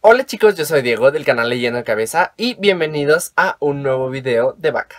Hola chicos, yo soy Diego del canal Leyendo Cabeza y bienvenidos a un nuevo video de VACA.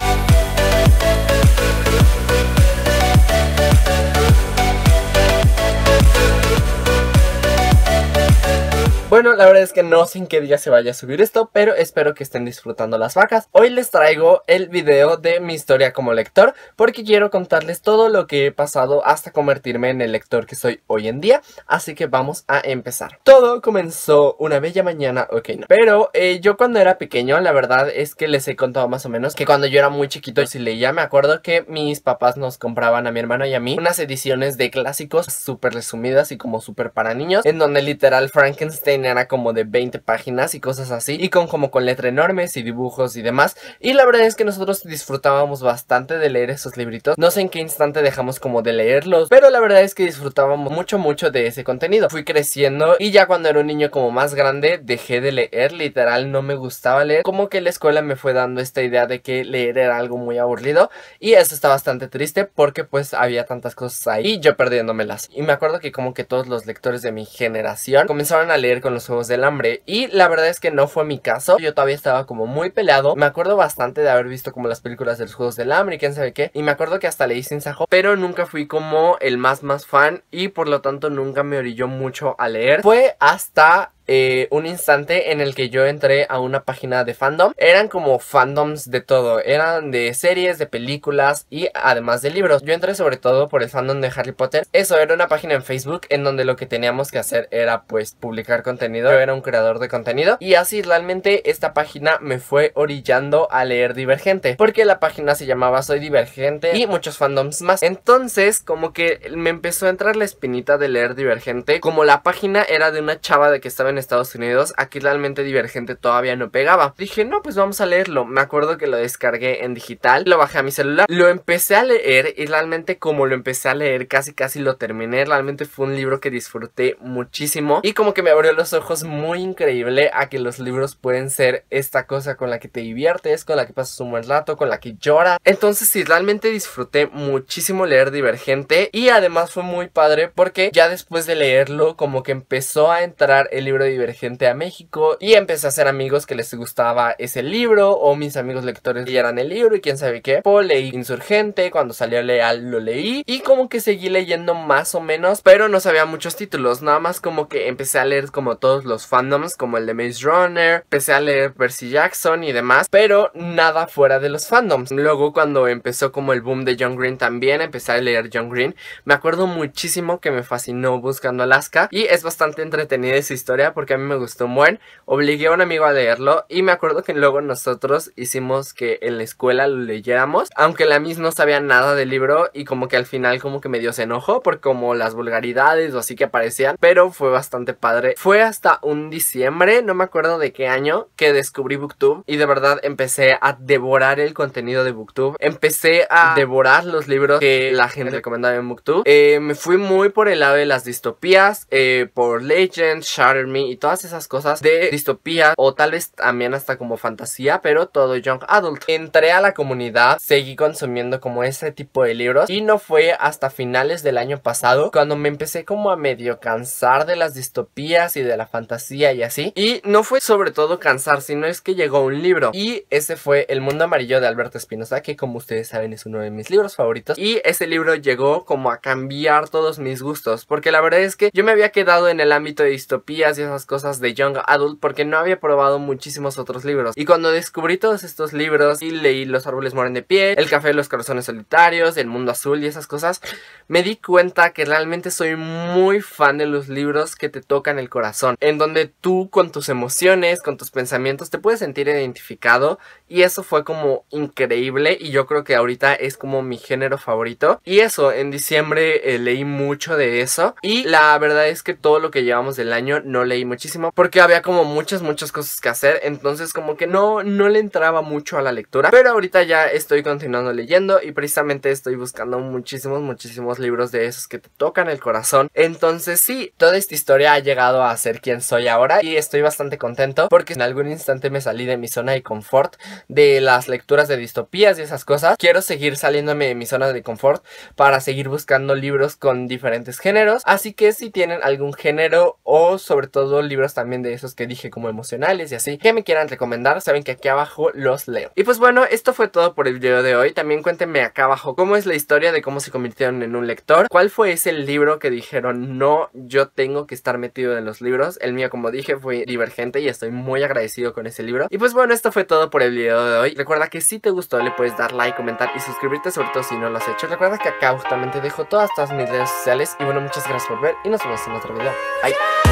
Bueno, la verdad es que no sé en qué día se vaya a subir esto, pero espero que estén disfrutando las vacas. Hoy les traigo el video de mi historia como lector, porque quiero contarles todo lo que he pasado hasta convertirme en el lector que soy hoy en día, así que vamos a empezar. Todo comenzó una bella mañana, ok, no. Pero eh, yo cuando era pequeño, la verdad es que les he contado más o menos que cuando yo era muy chiquito, si leía, me acuerdo que mis papás nos compraban a mi hermano y a mí unas ediciones de clásicos súper resumidas y como súper para niños, en donde literal Frankenstein era como de 20 páginas y cosas así, y con como con letra enormes y dibujos y demás. Y la verdad es que nosotros disfrutábamos bastante de leer esos libritos. No sé en qué instante dejamos como de leerlos, pero la verdad es que disfrutábamos mucho, mucho de ese contenido. Fui creciendo y ya cuando era un niño como más grande dejé de leer, literal no me gustaba leer. Como que la escuela me fue dando esta idea de que leer era algo muy aburrido y eso está bastante triste porque pues había tantas cosas ahí y yo perdiéndomelas. Y me acuerdo que como que todos los lectores de mi generación comenzaron a leer con los Juegos del Hambre. Y la verdad es que no fue mi caso. Yo todavía estaba como muy peleado. Me acuerdo bastante de haber visto como las películas de los Juegos del Hambre y quién sabe qué. Y me acuerdo que hasta leí sin sajo. Pero nunca fui como el más más fan. Y por lo tanto nunca me orilló mucho a leer. Fue hasta eh, un instante en el que yo entré a una página de fandom. Eran como fandoms de todo, eran de series, de películas y además de libros. Yo entré sobre todo por el fandom de Harry Potter. Eso era una página en Facebook en donde lo que teníamos que hacer era pues publicar contenido. Yo era un creador de contenido y así realmente esta página me fue orillando a leer Divergente porque la página se llamaba Soy Divergente y muchos fandoms más. Entonces como que me empezó a entrar la espinita de leer Divergente como la página era de una chava de que estaba en Estados Unidos, aquí realmente Divergente todavía no pegaba. Dije, no, pues vamos a leerlo. Me acuerdo que lo descargué en digital, lo bajé a mi celular, lo empecé a leer y realmente como lo empecé a leer casi casi lo terminé. Realmente fue un libro que disfruté muchísimo y como que me abrió los ojos muy increíble a que los libros pueden ser esta cosa con la que te diviertes, con la que pasas un buen rato, con la que llora. Entonces sí, realmente disfruté muchísimo leer Divergente y además fue muy padre porque ya después de leerlo como que empezó a entrar el libro divergente a México y empecé a hacer amigos que les gustaba ese libro o mis amigos lectores leyeran el libro y quién sabe qué. Po, leí Insurgente, cuando salió Leal lo leí y como que seguí leyendo más o menos, pero no sabía muchos títulos, nada más como que empecé a leer como todos los fandoms, como el de Maze Runner, empecé a leer Percy Jackson y demás, pero nada fuera de los fandoms. Luego cuando empezó como el boom de John Green también empecé a leer John Green. Me acuerdo muchísimo que me fascinó Buscando Alaska y es bastante entretenida esa historia porque a mí me gustó un buen. Obligué a un amigo a leerlo y me acuerdo que luego nosotros hicimos que en la escuela lo leyéramos, aunque la misma no sabía nada del libro y como que al final como que me dio se enojo por como las vulgaridades o así que aparecían, pero fue bastante padre. Fue hasta un diciembre, no me acuerdo de qué año, que descubrí BookTube y de verdad empecé a devorar el contenido de BookTube. Empecé a ah. devorar los libros que la gente recomendaba en BookTube. Eh, me fui muy por el lado de las distopías, eh, por Legend, Shatter y todas esas cosas de distopía o tal vez también hasta como fantasía, pero todo young adult. Entré a la comunidad, seguí consumiendo como ese tipo de libros y no fue hasta finales del año pasado cuando me empecé como a medio cansar de las distopías y de la fantasía y así. Y no fue sobre todo cansar, sino es que llegó un libro y ese fue El mundo amarillo de Alberto Espinosa, que como ustedes saben es uno de mis libros favoritos y ese libro llegó como a cambiar todos mis gustos, porque la verdad es que yo me había quedado en el ámbito de distopías y cosas de Young Adult porque no había probado muchísimos otros libros. Y cuando descubrí todos estos libros y leí Los árboles mueren de pie, El café de los corazones solitarios, El mundo azul y esas cosas, me di cuenta que realmente soy muy fan de los libros que te tocan el corazón, en donde tú con tus emociones, con tus pensamientos, te puedes sentir identificado y eso fue como increíble y yo creo que ahorita es como mi género favorito. Y eso, en diciembre eh, leí mucho de eso y la verdad es que todo lo que llevamos del año no leí muchísimo porque había como muchas, muchas cosas que hacer. Entonces como que no, no le entraba mucho a la lectura. Pero ahorita ya estoy continuando leyendo y precisamente estoy buscando muchísimos, muchísimos libros de esos que te tocan el corazón. Entonces sí, toda esta historia ha llegado a ser quien soy ahora y estoy bastante contento porque en algún instante me salí de mi zona de confort, de las lecturas de distopías y esas cosas. Quiero seguir saliéndome de mi zona de confort para seguir buscando libros con diferentes géneros. Así que si tienen algún género o sobre todo libros también de esos que dije como emocionales y así, que me quieran recomendar, saben que aquí abajo los leo. Y pues bueno, esto fue todo por el video de hoy. También cuéntenme acá abajo cómo es la historia de cómo se convirtieron en un lector, cuál fue ese libro que dijeron, no, yo tengo que estar metido en los libros. El mío, como dije, fue Divergente y estoy muy agradecido con ese libro. Y pues bueno, esto fue todo por el video de hoy. Recuerda que si te gustó le puedes dar like, comentar y suscribirte, sobre todo si no lo has hecho. Recuerda que acá justamente dejo todas, todas mis redes sociales. Y bueno, muchas gracias por ver y nos vemos en otro video. Bye.